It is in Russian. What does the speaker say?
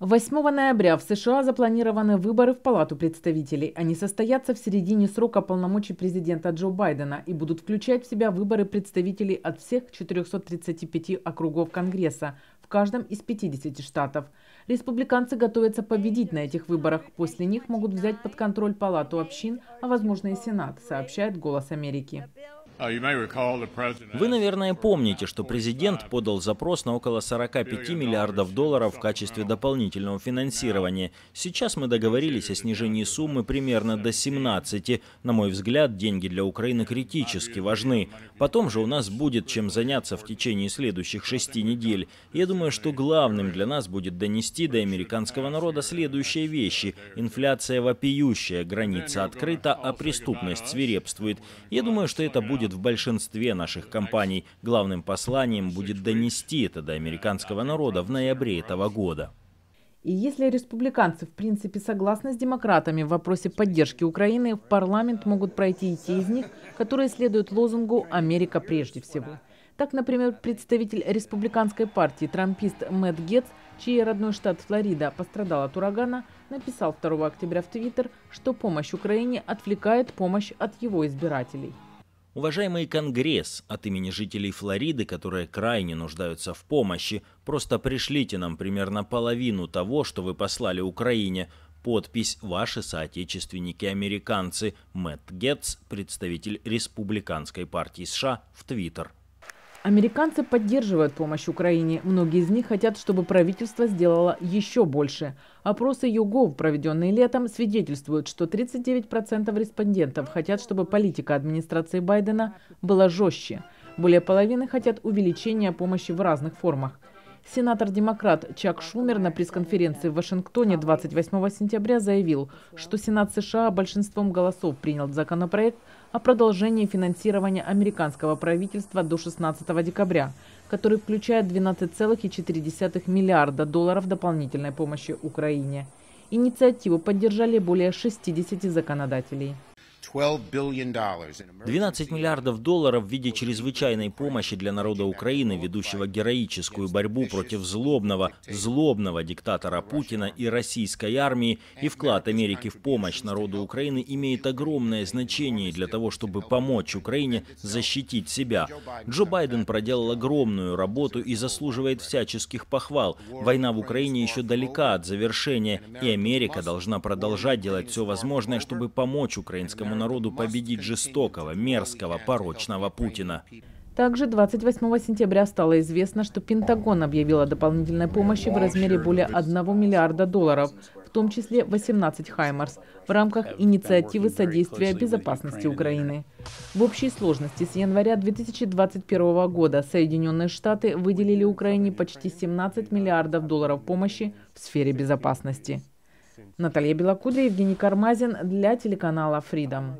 8 ноября в США запланированы выборы в Палату представителей. Они состоятся в середине срока полномочий президента Джо Байдена и будут включать в себя выборы представителей от всех 435 округов Конгресса в каждом из 50 штатов. Республиканцы готовятся победить на этих выборах. После них могут взять под контроль Палату общин, а возможно и Сенат, сообщает «Голос Америки». Oh, Вы, наверное, помните, что президент подал запрос на около 45 миллиардов долларов в качестве дополнительного финансирования. Сейчас мы договорились о снижении суммы примерно до 17. На мой взгляд, деньги для Украины критически важны. Потом же у нас будет чем заняться в течение следующих шести недель. Я думаю, что главным для нас будет донести до американского народа следующие вещи. Инфляция вопиющая, граница открыта, а преступность свирепствует. Я думаю, что это будет происходит в большинстве наших компаний. Главным посланием будет донести это до американского народа в ноябре этого года. И если республиканцы в принципе согласны с демократами в вопросе поддержки Украины, в парламент могут пройти и те из них, которые следуют лозунгу «Америка прежде всего». Так, например, представитель республиканской партии, трампист Мэтт Гетц, чей родной штат Флорида пострадал от урагана, написал 2 октября в Твиттер, что помощь Украине отвлекает помощь от его избирателей. Уважаемый Конгресс, от имени жителей Флориды, которые крайне нуждаются в помощи, просто пришлите нам примерно половину того, что вы послали Украине. Подпись «Ваши соотечественники-американцы» Мэтт Гетц, представитель Республиканской партии США, в Твиттер. Американцы поддерживают помощь Украине. Многие из них хотят, чтобы правительство сделало еще больше. Опросы ЮГОВ, проведенные летом, свидетельствуют, что 39% респондентов хотят, чтобы политика администрации Байдена была жестче. Более половины хотят увеличения помощи в разных формах. Сенатор-демократ Чак Шумер на пресс-конференции в Вашингтоне 28 сентября заявил, что Сенат США большинством голосов принял законопроект о продолжении финансирования американского правительства до 16 декабря, который включает 12,4 миллиарда долларов дополнительной помощи Украине. Инициативу поддержали более 60 законодателей. 12 миллиардов долларов в виде чрезвычайной помощи для народа Украины, ведущего героическую борьбу против злобного, злобного диктатора Путина и российской армии, и вклад Америки в помощь народу Украины имеет огромное значение для того, чтобы помочь Украине защитить себя. Джо Байден проделал огромную работу и заслуживает всяческих похвал. Война в Украине еще далека от завершения, и Америка должна продолжать делать все возможное, чтобы помочь украинскому русскому народу победить жестокого, мерзкого, порочного Путина. Также 28 сентября стало известно, что Пентагон объявил о дополнительной помощи в размере более 1 миллиарда долларов, в том числе 18 «Хаймарс», в рамках инициативы содействия безопасности Украины. В общей сложности с января 2021 года Соединенные Штаты выделили Украине почти 17 миллиардов долларов помощи в сфере безопасности. Наталья Белокуда, Евгений Кармазин для телеканала Freedom.